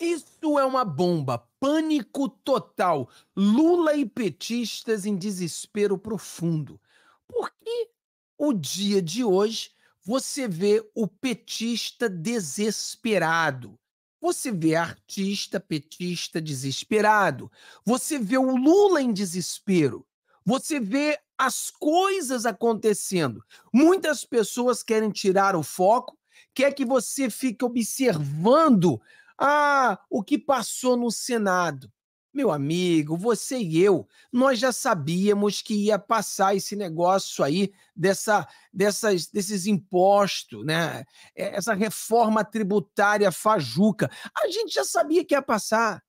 Isso é uma bomba. Pânico total. Lula e petistas em desespero profundo. Por que o dia de hoje você vê o petista desesperado? Você vê artista petista desesperado. Você vê o Lula em desespero. Você vê as coisas acontecendo. Muitas pessoas querem tirar o foco, quer que você fique observando ah, o que passou no Senado. Meu amigo, você e eu, nós já sabíamos que ia passar esse negócio aí dessa, dessas, desses impostos, né? É, essa reforma tributária fajuca. A gente já sabia que ia passar.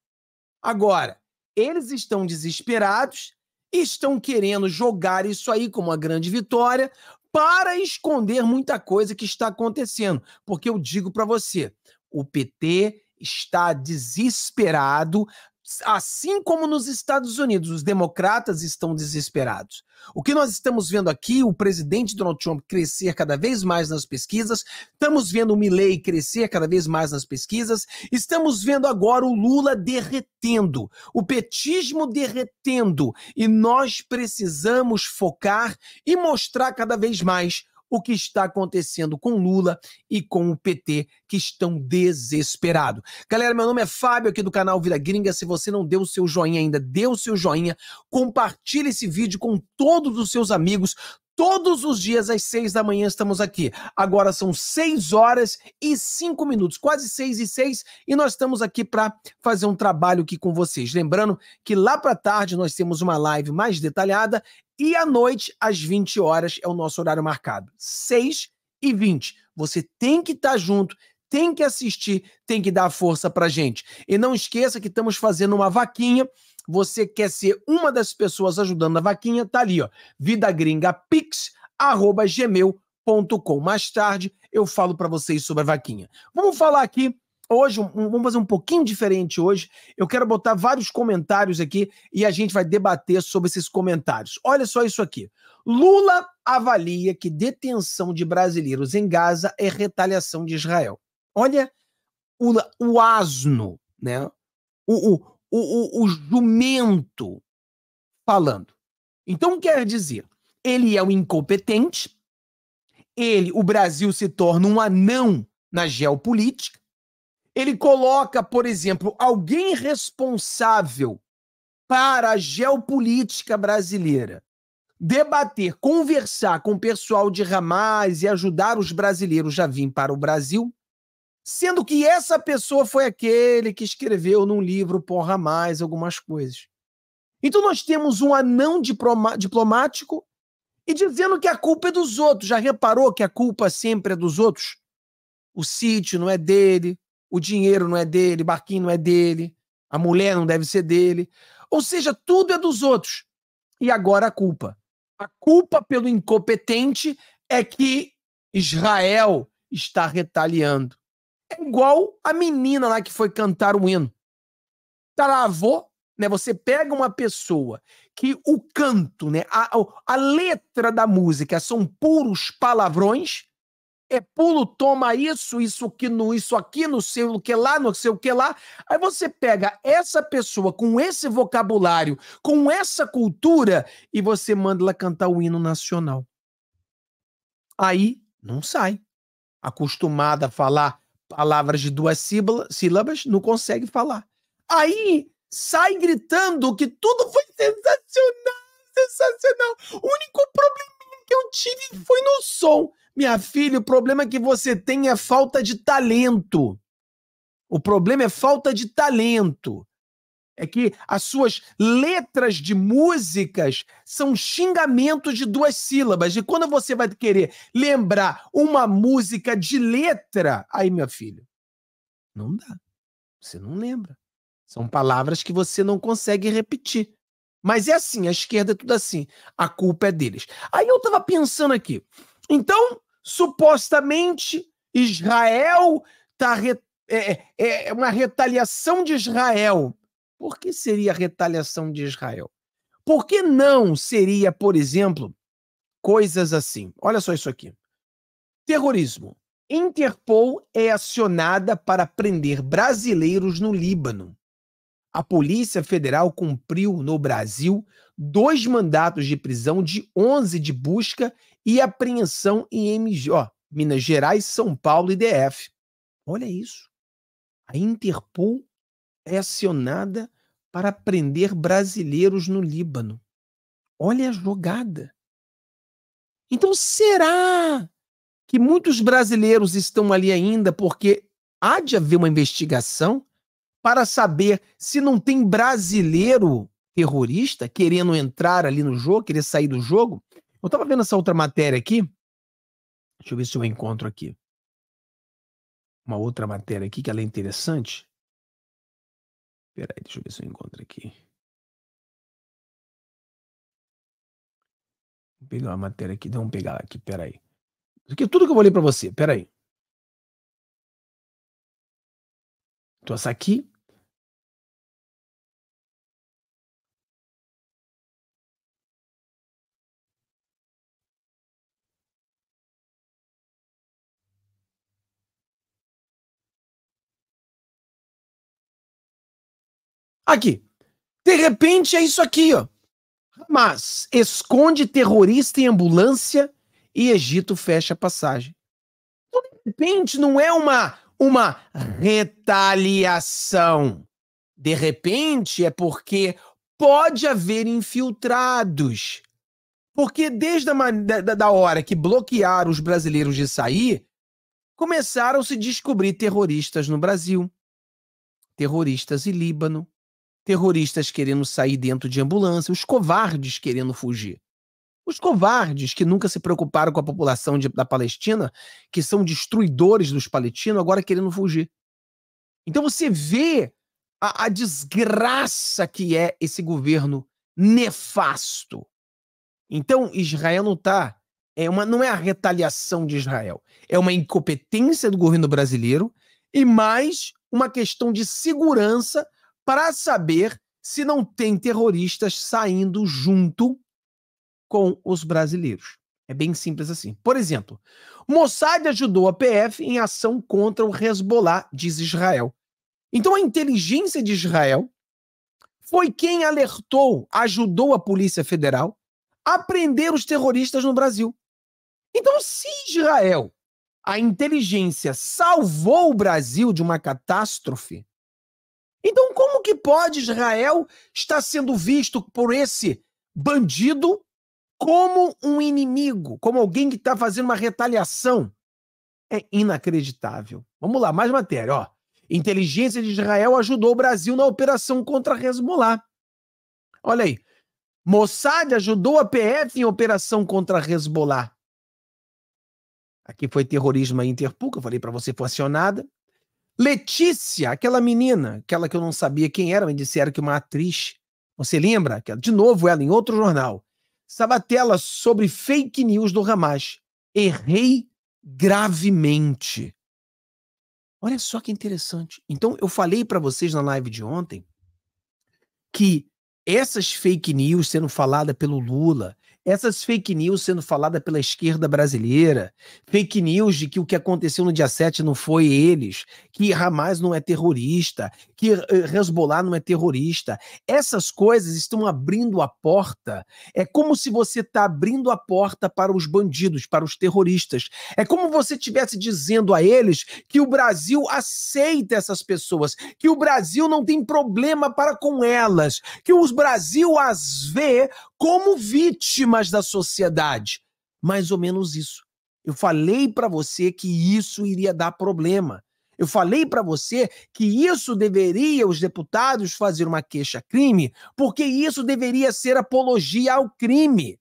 Agora, eles estão desesperados, estão querendo jogar isso aí como uma grande vitória para esconder muita coisa que está acontecendo, porque eu digo para você, o PT está desesperado, assim como nos Estados Unidos, os democratas estão desesperados. O que nós estamos vendo aqui, o presidente Donald Trump crescer cada vez mais nas pesquisas, estamos vendo o Milley crescer cada vez mais nas pesquisas, estamos vendo agora o Lula derretendo, o petismo derretendo, e nós precisamos focar e mostrar cada vez mais o que está acontecendo com Lula e com o PT, que estão desesperados. Galera, meu nome é Fábio, aqui do canal Vira Gringa. Se você não deu o seu joinha ainda, dê o seu joinha, compartilhe esse vídeo com todos os seus amigos, Todos os dias às seis da manhã estamos aqui. Agora são seis horas e cinco minutos, quase seis e seis, e nós estamos aqui para fazer um trabalho aqui com vocês. Lembrando que lá para tarde nós temos uma live mais detalhada e à noite às 20 horas é o nosso horário marcado, seis e vinte. Você tem que estar tá junto, tem que assistir, tem que dar força para gente. E não esqueça que estamos fazendo uma vaquinha você quer ser uma das pessoas ajudando a vaquinha? Tá ali, ó. vidagringapix@gmail.com. Mais tarde eu falo para vocês sobre a vaquinha. Vamos falar aqui hoje, um, vamos fazer um pouquinho diferente hoje. Eu quero botar vários comentários aqui e a gente vai debater sobre esses comentários. Olha só isso aqui. Lula avalia que detenção de brasileiros em Gaza é retaliação de Israel. Olha o, o asno, né? O, o, o, o, o jumento falando. Então quer dizer, ele é o um incompetente, ele, o Brasil se torna um anão na geopolítica. Ele coloca, por exemplo, alguém responsável para a geopolítica brasileira debater, conversar com o pessoal de Ramaz e ajudar os brasileiros a vir para o Brasil, sendo que essa pessoa foi aquele que escreveu num livro Porra Mais algumas coisas. Então nós temos um anão diplomático e dizendo que a culpa é dos outros. Já reparou que a culpa sempre é dos outros? O sítio não é dele, o dinheiro não é dele, o barquinho não é dele, a mulher não deve ser dele. Ou seja, tudo é dos outros. E agora a culpa. A culpa pelo incompetente é que Israel está retaliando. É igual a menina lá que foi cantar o hino. Travou, tá né? Você pega uma pessoa que o canto, né? A, a letra da música são puros palavrões. É pulo, toma isso, isso que no, isso aqui, não sei o que lá, não sei o que lá. Aí você pega essa pessoa com esse vocabulário, com essa cultura, e você manda ela cantar o hino nacional. Aí não sai. Acostumada a falar palavras de duas sílabas, não consegue falar. Aí sai gritando que tudo foi sensacional, sensacional. O único probleminha que eu tive foi no som. Minha filha, o problema que você tem é falta de talento. O problema é falta de talento é que as suas letras de músicas são xingamentos de duas sílabas. E quando você vai querer lembrar uma música de letra, aí, meu filho, não dá. Você não lembra. São palavras que você não consegue repetir. Mas é assim, a esquerda é tudo assim. A culpa é deles. Aí eu estava pensando aqui. Então, supostamente, Israel está re... É, é, é uma retaliação de Israel por que seria a retaliação de Israel? Por que não seria, por exemplo, coisas assim? Olha só isso aqui. Terrorismo. Interpol é acionada para prender brasileiros no Líbano. A Polícia Federal cumpriu no Brasil dois mandatos de prisão de 11 de busca e apreensão em MG, ó, Minas Gerais, São Paulo e DF. Olha isso. A Interpol é acionada para prender brasileiros no Líbano. Olha a jogada. Então, será que muitos brasileiros estão ali ainda porque há de haver uma investigação para saber se não tem brasileiro terrorista querendo entrar ali no jogo, querer sair do jogo? Eu estava vendo essa outra matéria aqui. Deixa eu ver se eu encontro aqui. Uma outra matéria aqui que ela é interessante. Peraí, deixa eu ver se eu encontro aqui. Vou pegar uma matéria aqui, vamos pegar aqui, peraí. Isso aqui é tudo que eu vou ler para você, peraí. Então, essa aqui Aqui. De repente é isso aqui, ó. Hamas esconde terrorista em ambulância e Egito fecha a passagem. Então, de repente, não é uma, uma retaliação. De repente é porque pode haver infiltrados. Porque desde a da, da hora que bloquearam os brasileiros de sair, começaram a se descobrir terroristas no Brasil, terroristas em Líbano, terroristas querendo sair dentro de ambulância, os covardes querendo fugir. Os covardes que nunca se preocuparam com a população de, da Palestina, que são destruidores dos palestinos, agora querendo fugir. Então você vê a, a desgraça que é esse governo nefasto. Então Israel não está. É uma, não é a retaliação de Israel, é uma incompetência do governo brasileiro e mais uma questão de segurança para saber se não tem terroristas saindo junto com os brasileiros. É bem simples assim. Por exemplo, Mossad ajudou a PF em ação contra o Hezbollah, diz Israel. Então a inteligência de Israel foi quem alertou, ajudou a Polícia Federal a prender os terroristas no Brasil. Então, se Israel, a inteligência, salvou o Brasil de uma catástrofe, então, como que pode Israel estar sendo visto por esse bandido como um inimigo, como alguém que está fazendo uma retaliação? É inacreditável. Vamos lá, mais matéria, ó. Inteligência de Israel ajudou o Brasil na operação contra Hezbollah. Olha aí. Mossad ajudou a PF em operação contra Hezbollah. Aqui foi terrorismo Interpol, que eu falei para você, foi acionada. Letícia, aquela menina, aquela que eu não sabia quem era, me disseram que uma atriz. Você lembra? De novo ela, em outro jornal. Sabatella sobre fake news do Hamas. Errei gravemente. Olha só que interessante. Então, eu falei para vocês na live de ontem que essas fake news sendo falada pelo Lula, essas fake news sendo falada pela esquerda brasileira, fake news de que o que aconteceu no dia 7 não foi eles, que Hamas não é terrorista, que eh, Hezbollah não é terrorista. Essas coisas estão abrindo a porta. É como se você está abrindo a porta para os bandidos, para os terroristas. É como você estivesse dizendo a eles que o Brasil aceita essas pessoas, que o Brasil não tem problema para com elas, que o Brasil as vê como vítimas da sociedade. Mais ou menos isso. Eu falei para você que isso iria dar problema. Eu falei para você que isso deveria os deputados fazer uma queixa-crime, porque isso deveria ser apologia ao crime.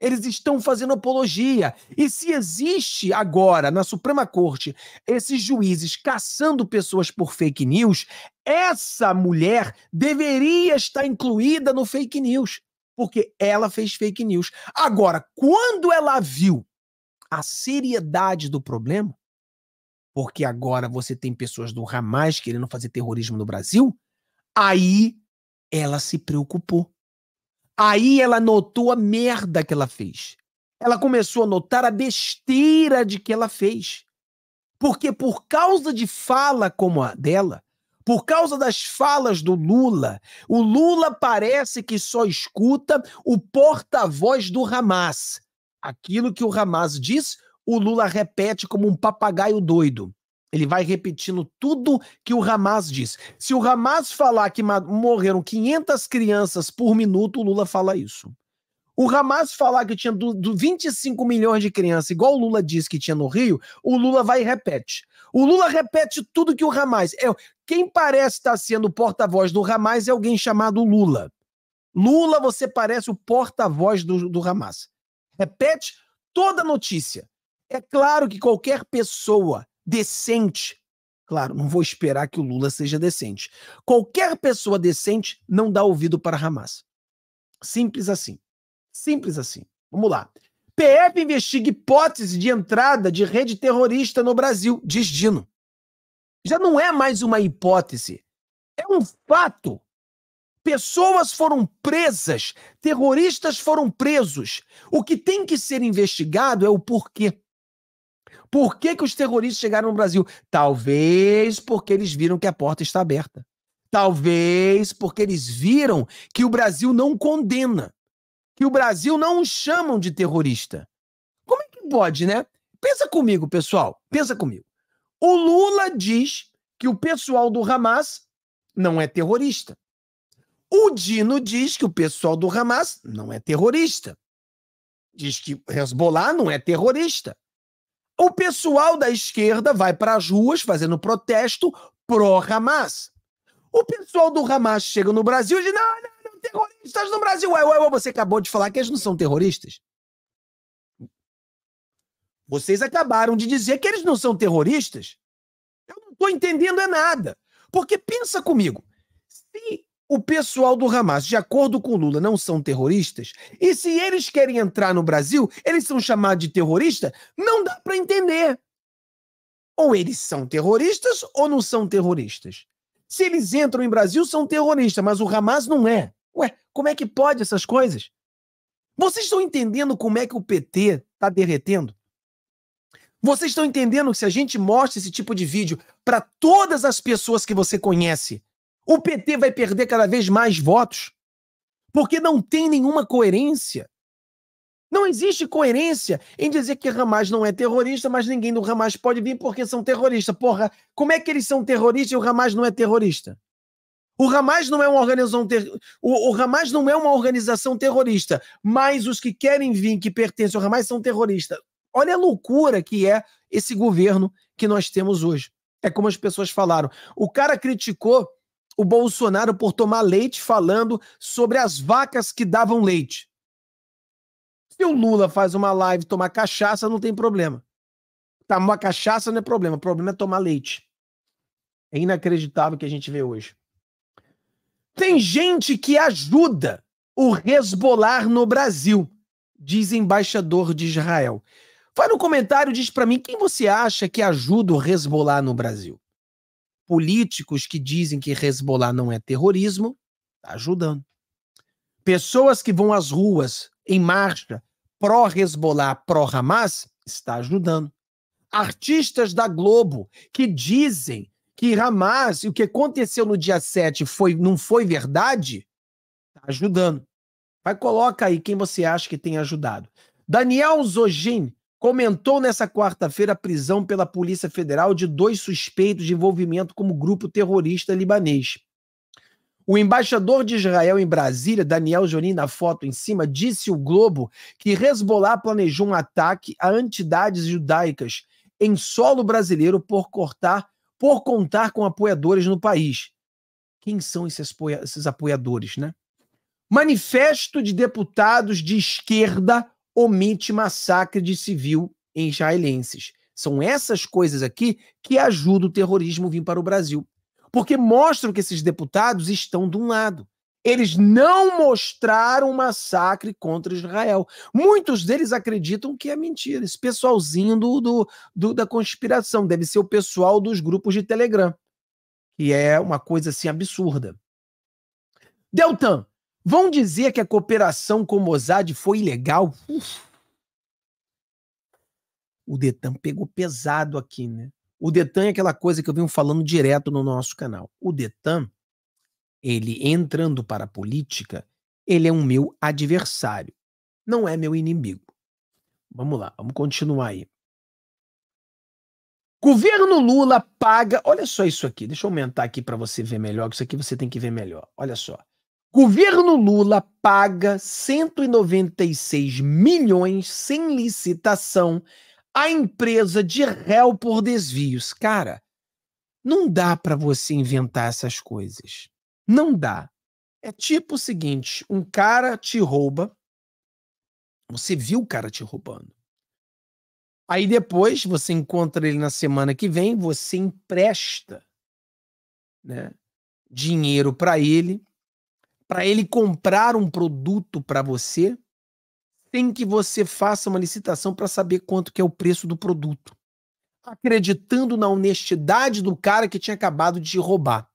Eles estão fazendo apologia. E se existe agora na Suprema Corte esses juízes caçando pessoas por fake news, essa mulher deveria estar incluída no fake news porque ela fez fake news. Agora, quando ela viu a seriedade do problema, porque agora você tem pessoas do Hamas querendo fazer terrorismo no Brasil, aí ela se preocupou. Aí ela notou a merda que ela fez. Ela começou a notar a besteira de que ela fez. Porque por causa de fala como a dela, por causa das falas do Lula, o Lula parece que só escuta o porta-voz do Hamas. Aquilo que o Hamas diz, o Lula repete como um papagaio doido. Ele vai repetindo tudo que o Hamas diz. Se o Hamas falar que morreram 500 crianças por minuto, o Lula fala isso. O Hamas falar que tinha do, do 25 milhões de crianças, igual o Lula disse que tinha no Rio, o Lula vai e repete. O Lula repete tudo que o Ramais. É, quem parece estar sendo o porta-voz do Ramais é alguém chamado Lula. Lula, você parece o porta-voz do, do Hamas. Repete toda a notícia. É claro que qualquer pessoa decente, claro, não vou esperar que o Lula seja decente. Qualquer pessoa decente não dá ouvido para Hamas. Simples assim. Simples assim. Vamos lá. PF investiga hipótese de entrada de rede terrorista no Brasil, diz Dino. Já não é mais uma hipótese, é um fato. Pessoas foram presas, terroristas foram presos. O que tem que ser investigado é o porquê. Por que, que os terroristas chegaram no Brasil? Talvez porque eles viram que a porta está aberta. Talvez porque eles viram que o Brasil não condena que o Brasil não os chamam de terrorista. Como é que pode, né? Pensa comigo, pessoal. Pensa comigo. O Lula diz que o pessoal do Hamas não é terrorista. O Dino diz que o pessoal do Hamas não é terrorista. Diz que Hezbollah não é terrorista. O pessoal da esquerda vai para as ruas fazendo protesto pró-Hamas. O pessoal do Hamas chega no Brasil e diz: não, não, terroristas no Brasil. Ué, ué, ué, você acabou de falar que eles não são terroristas? Vocês acabaram de dizer que eles não são terroristas? Eu não estou entendendo é nada. Porque pensa comigo, se o pessoal do Hamas, de acordo com Lula, não são terroristas, e se eles querem entrar no Brasil, eles são chamados de terrorista, não dá para entender. Ou eles são terroristas ou não são terroristas. Se eles entram em Brasil, são terroristas, mas o Hamas não é. Como é que pode essas coisas? Vocês estão entendendo como é que o PT está derretendo? Vocês estão entendendo que se a gente mostra esse tipo de vídeo para todas as pessoas que você conhece, o PT vai perder cada vez mais votos? Porque não tem nenhuma coerência. Não existe coerência em dizer que Hamas não é terrorista, mas ninguém do Hamas pode vir porque são terroristas. Porra, como é que eles são terroristas e o Hamas não é terrorista? O Hamas não é uma organização ter... o, o Hamas não é uma organização terrorista, mas os que querem vir que pertencem ao Hamas são terroristas. Olha a loucura que é esse governo que nós temos hoje. É como as pessoas falaram. O cara criticou o Bolsonaro por tomar leite falando sobre as vacas que davam leite. Se o Lula faz uma live tomar cachaça, não tem problema. Tomar cachaça não é problema, o problema é tomar leite. É inacreditável o que a gente vê hoje. Tem gente que ajuda o resbolar no Brasil, diz embaixador de Israel. Vai no comentário diz para mim quem você acha que ajuda o resbolar no Brasil. Políticos que dizem que resbolar não é terrorismo, tá ajudando. Pessoas que vão às ruas em marcha pró-Hezbollah, pró-Hamas, está ajudando. Artistas da Globo que dizem que Hamas e o que aconteceu no dia 7 foi, não foi verdade, tá ajudando. Vai, coloca aí quem você acha que tem ajudado. Daniel Zogin comentou nessa quarta-feira a prisão pela Polícia Federal de dois suspeitos de envolvimento como grupo terrorista libanês. O embaixador de Israel em Brasília, Daniel Jonin, na foto em cima, disse ao Globo que Hezbollah planejou um ataque a entidades judaicas em solo brasileiro por cortar por contar com apoiadores no país. Quem são esses, apoia esses apoiadores, né? Manifesto de deputados de esquerda omite massacre de civil em israelenses. São essas coisas aqui que ajudam o terrorismo a vir para o Brasil. Porque mostram que esses deputados estão de um lado. Eles não mostraram massacre contra Israel. Muitos deles acreditam que é mentira. Esse pessoalzinho do, do, do da conspiração deve ser o pessoal dos grupos de Telegram, E é uma coisa assim absurda. Deltan, vão dizer que a cooperação com Mossad foi ilegal? Uf. O Detan pegou pesado aqui, né? O Detan é aquela coisa que eu venho falando direto no nosso canal. O Detan ele entrando para a política, ele é um meu adversário, não é meu inimigo. Vamos lá, vamos continuar aí. Governo Lula paga. Olha só isso aqui. Deixa eu aumentar aqui para você ver melhor. Isso aqui você tem que ver melhor. Olha só. Governo Lula paga 196 milhões sem licitação à empresa de réu por desvios. Cara, não dá para você inventar essas coisas. Não dá. É tipo o seguinte: um cara te rouba, você viu o cara te roubando. Aí depois você encontra ele na semana que vem, você empresta né, dinheiro para ele, para ele comprar um produto para você, sem que você faça uma licitação para saber quanto que é o preço do produto, acreditando na honestidade do cara que tinha acabado de te roubar.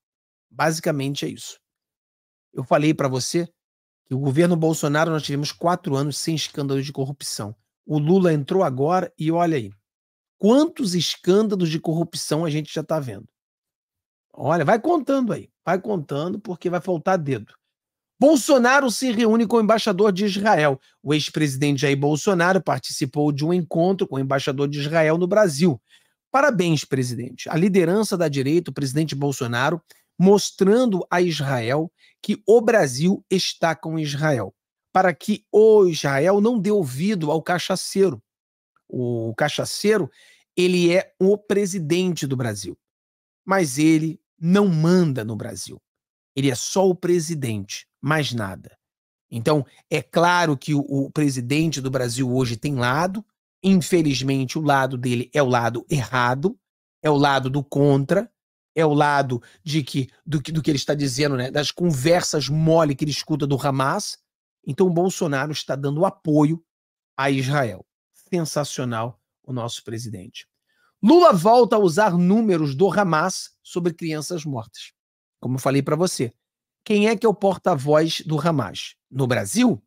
Basicamente é isso. Eu falei para você que o governo Bolsonaro nós tivemos quatro anos sem escândalos de corrupção. O Lula entrou agora e olha aí. Quantos escândalos de corrupção a gente já está vendo? Olha, vai contando aí. Vai contando porque vai faltar dedo. Bolsonaro se reúne com o embaixador de Israel. O ex-presidente Jair Bolsonaro participou de um encontro com o embaixador de Israel no Brasil. Parabéns, presidente. A liderança da direita, o presidente Bolsonaro, mostrando a Israel que o Brasil está com Israel, para que o Israel não dê ouvido ao cachaceiro. O cachaceiro, ele é o presidente do Brasil, mas ele não manda no Brasil. Ele é só o presidente, mais nada. Então, é claro que o, o presidente do Brasil hoje tem lado, infelizmente o lado dele é o lado errado, é o lado do contra, é o lado de que do, que do que ele está dizendo, né, das conversas mole que ele escuta do Hamas. Então o Bolsonaro está dando apoio a Israel. Sensacional o nosso presidente. Lula volta a usar números do Hamas sobre crianças mortas. Como eu falei para você, quem é que é o porta-voz do Hamas? No Brasil,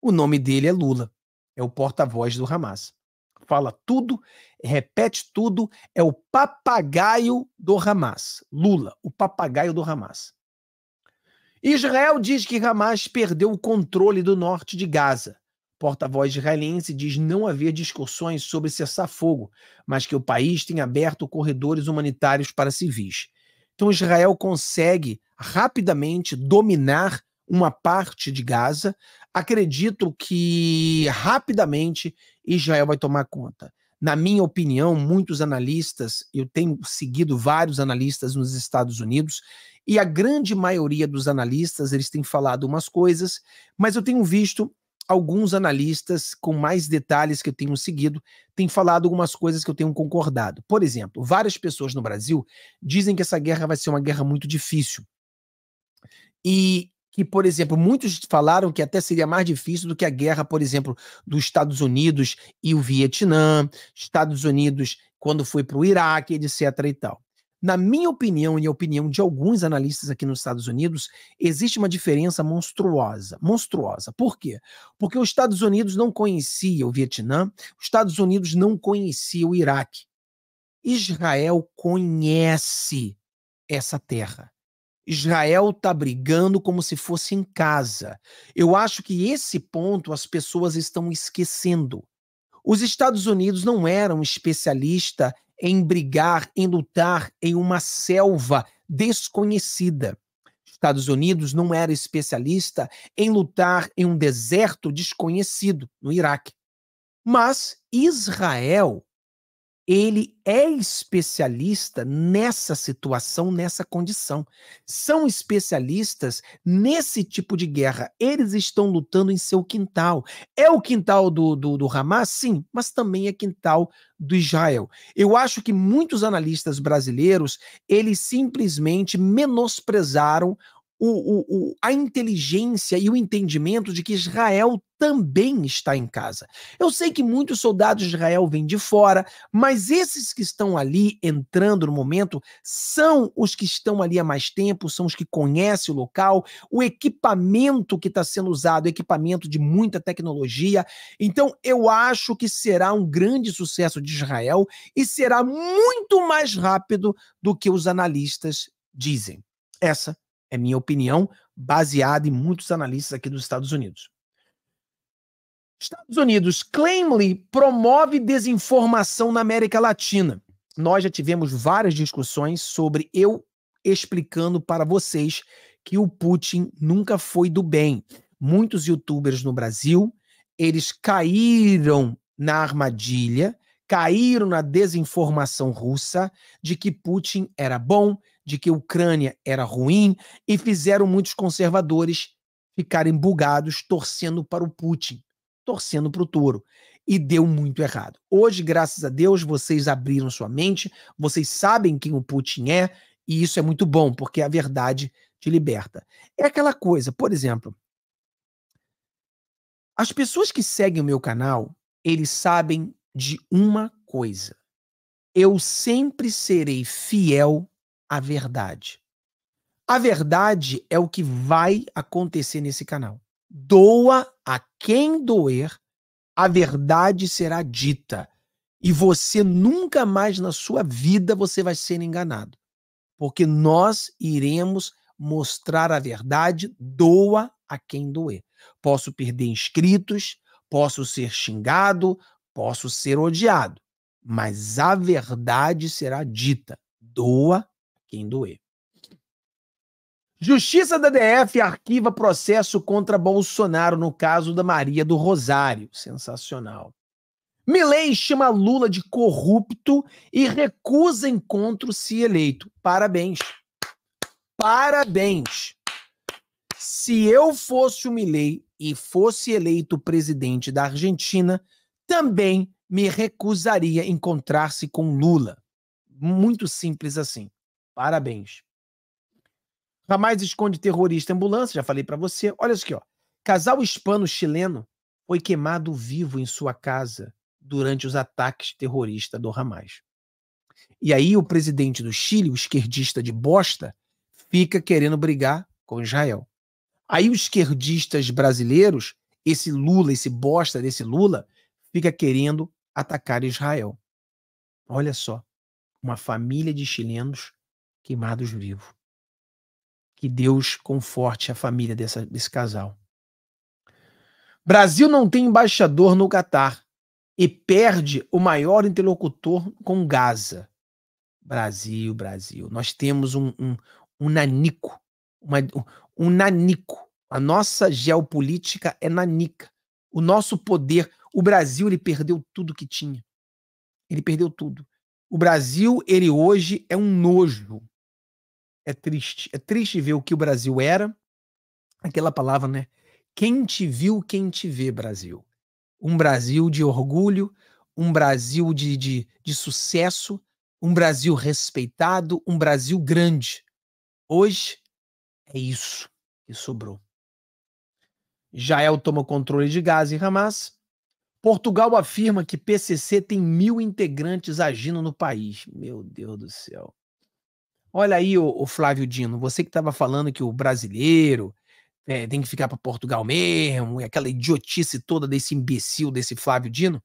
o nome dele é Lula. É o porta-voz do Hamas fala tudo, repete tudo, é o papagaio do Hamas. Lula, o papagaio do Hamas. Israel diz que Hamas perdeu o controle do norte de Gaza. Porta-voz israelense diz não haver discussões sobre cessar fogo, mas que o país tem aberto corredores humanitários para civis. Então Israel consegue rapidamente dominar uma parte de Gaza, acredito que rapidamente Israel vai tomar conta. Na minha opinião, muitos analistas, eu tenho seguido vários analistas nos Estados Unidos, e a grande maioria dos analistas, eles têm falado umas coisas, mas eu tenho visto alguns analistas com mais detalhes que eu tenho seguido, têm falado algumas coisas que eu tenho concordado. Por exemplo, várias pessoas no Brasil dizem que essa guerra vai ser uma guerra muito difícil. E que, por exemplo, muitos falaram que até seria mais difícil do que a guerra, por exemplo, dos Estados Unidos e o Vietnã, Estados Unidos quando foi para o Iraque, etc. e tal. Na minha opinião e a opinião de alguns analistas aqui nos Estados Unidos, existe uma diferença monstruosa. Monstruosa. Por quê? Porque os Estados Unidos não conhecia o Vietnã, os Estados Unidos não conhecia o Iraque. Israel conhece essa terra. Israel está brigando como se fosse em casa. Eu acho que esse ponto as pessoas estão esquecendo. Os Estados Unidos não eram especialista em brigar, em lutar em uma selva desconhecida. Estados Unidos não era especialista em lutar em um deserto desconhecido, no Iraque. Mas Israel ele é especialista nessa situação, nessa condição. São especialistas nesse tipo de guerra. Eles estão lutando em seu quintal. É o quintal do, do, do Hamas, sim, mas também é quintal do Israel. Eu acho que muitos analistas brasileiros, eles simplesmente menosprezaram o, o, o, a inteligência e o entendimento de que Israel também está em casa. Eu sei que muitos soldados de Israel vêm de fora, mas esses que estão ali entrando no momento são os que estão ali há mais tempo, são os que conhecem o local, o equipamento que está sendo usado, equipamento de muita tecnologia. Então, eu acho que será um grande sucesso de Israel e será muito mais rápido do que os analistas dizem. Essa é minha opinião, baseada em muitos analistas aqui dos Estados Unidos. Estados Unidos. Claimly promove desinformação na América Latina. Nós já tivemos várias discussões sobre eu explicando para vocês que o Putin nunca foi do bem. Muitos youtubers no Brasil, eles caíram na armadilha, caíram na desinformação russa de que Putin era bom, de que a Ucrânia era ruim e fizeram muitos conservadores ficarem bugados torcendo para o Putin torcendo para o touro. E deu muito errado. Hoje, graças a Deus, vocês abriram sua mente, vocês sabem quem o Putin é, e isso é muito bom, porque é a verdade te liberta. É aquela coisa, por exemplo, as pessoas que seguem o meu canal, eles sabem de uma coisa. Eu sempre serei fiel à verdade. A verdade é o que vai acontecer nesse canal. Doa a quem doer, a verdade será dita. E você nunca mais na sua vida você vai ser enganado. Porque nós iremos mostrar a verdade, doa a quem doer. Posso perder inscritos, posso ser xingado, posso ser odiado, mas a verdade será dita. Doa a quem doer. Justiça da DF arquiva processo contra Bolsonaro no caso da Maria do Rosário. Sensacional. Milei chama Lula de corrupto e recusa encontro se eleito. Parabéns. Parabéns. Se eu fosse o Milei e fosse eleito presidente da Argentina, também me recusaria encontrar-se com Lula. Muito simples assim. Parabéns. Jamais esconde terrorista em ambulância, já falei para você. Olha isso aqui, ó. Casal hispano-chileno foi queimado vivo em sua casa durante os ataques terroristas do Hamas. E aí o presidente do Chile, o esquerdista de bosta, fica querendo brigar com Israel. Aí os esquerdistas brasileiros, esse Lula, esse bosta desse Lula, fica querendo atacar Israel. Olha só, uma família de chilenos queimados vivos. Que Deus conforte a família dessa, desse casal. Brasil não tem embaixador no Catar e perde o maior interlocutor com Gaza. Brasil, Brasil. Nós temos um, um, um nanico, uma, um nanico. A nossa geopolítica é nanica. O nosso poder, o Brasil, ele perdeu tudo que tinha. Ele perdeu tudo. O Brasil, ele hoje é um nojo é triste. É triste ver o que o Brasil era. Aquela palavra, né? Quem te viu, quem te vê, Brasil. Um Brasil de orgulho, um Brasil de, de, de sucesso, um Brasil respeitado, um Brasil grande. Hoje é isso que sobrou. Jael toma controle de Gaza e Hamas. Portugal afirma que PCC tem mil integrantes agindo no país. Meu Deus do céu. Olha aí, o, Flávio Dino, você que estava falando que o brasileiro é, tem que ficar para Portugal mesmo, e aquela idiotice toda desse imbecil, desse Flávio Dino.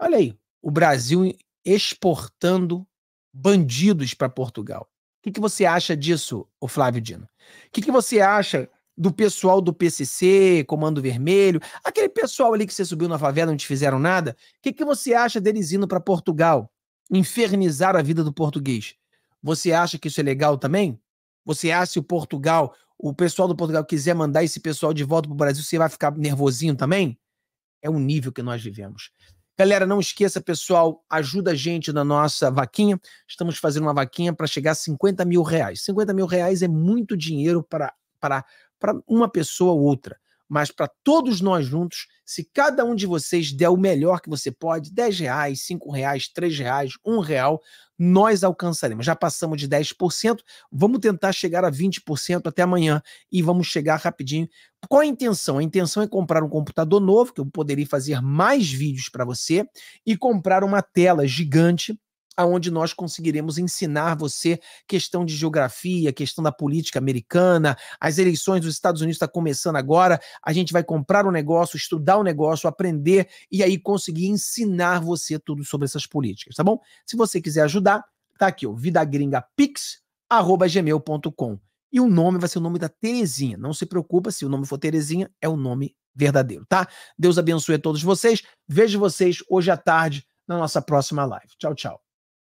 Olha aí, o Brasil exportando bandidos para Portugal. O que, que, você acha disso, o Flávio Dino? O que, que você acha do pessoal do PCC, Comando Vermelho, aquele pessoal ali que você subiu na favela e não te fizeram nada? O que, que você acha deles indo para Portugal infernizar a vida do português? Você acha que isso é legal também? Você acha que o Portugal, o pessoal do Portugal quiser mandar esse pessoal de volta para o Brasil, você vai ficar nervosinho também? É um nível que nós vivemos. Galera, não esqueça, pessoal, ajuda a gente na nossa vaquinha. Estamos fazendo uma vaquinha para chegar a 50 mil reais. 50 mil reais é muito dinheiro para, para, para uma pessoa ou outra mas para todos nós juntos, se cada um de vocês der o melhor que você pode, 10 reais, 5 reais, 3 reais, 1 real, nós alcançaremos. Já passamos de 10%, vamos tentar chegar a 20% até amanhã e vamos chegar rapidinho. Qual a intenção? A intenção é comprar um computador novo, que eu poderia fazer mais vídeos para você, e comprar uma tela gigante aonde nós conseguiremos ensinar você questão de geografia, questão da política americana, as eleições dos Estados Unidos está começando agora, a gente vai comprar o um negócio, estudar o um negócio, aprender e aí conseguir ensinar você tudo sobre essas políticas, tá bom? Se você quiser ajudar, tá aqui, o vidagringapix@gmail.com. E o nome vai ser o nome da Terezinha. Não se preocupa, se o nome for Terezinha, é o nome verdadeiro, tá? Deus abençoe a todos vocês. Vejo vocês hoje à tarde na nossa próxima live. Tchau, tchau.